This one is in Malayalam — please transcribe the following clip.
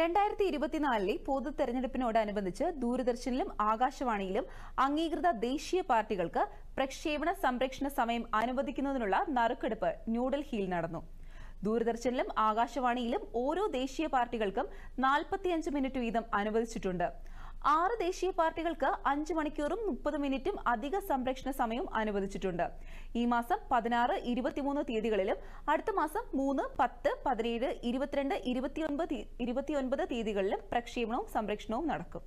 രണ്ടായിരത്തി ഇരുപത്തിനാലിലെ പൊതു തെരഞ്ഞെടുപ്പിനോടനുബന്ധിച്ച് ദൂരദർശനിലും ആകാശവാണിയിലും അംഗീകൃത ദേശീയ പാർട്ടികൾക്ക് പ്രക്ഷേപണ സംപ്രേക്ഷണ സമയം അനുവദിക്കുന്നതിനുള്ള നറുക്കെടുപ്പ് ന്യൂഡൽഹിയിൽ നടന്നു ദൂരദർശനിലും ആകാശവാണിയിലും ഓരോ ദേശീയ പാർട്ടികൾക്കും നാൽപ്പത്തിയഞ്ച് മിനിറ്റ് വീതം അനുവദിച്ചിട്ടുണ്ട് ആറ് ദേശീയ പാർട്ടികൾക്ക് അഞ്ച് മണിക്കൂറും മുപ്പത് മിനിറ്റും അധിക സംരക്ഷണ സമയം അനുവദിച്ചിട്ടുണ്ട് ഈ മാസം പതിനാറ് ഇരുപത്തിമൂന്ന് തീയതികളിലും അടുത്ത മാസം മൂന്ന് പത്ത് പതിനേഴ് ഇരുപത്തിരണ്ട് ഇരുപത്തിയൊൻപത് ഇരുപത്തിയൊൻപത് തീയതികളിലും പ്രക്ഷേപണവും സംരക്ഷണവും നടക്കും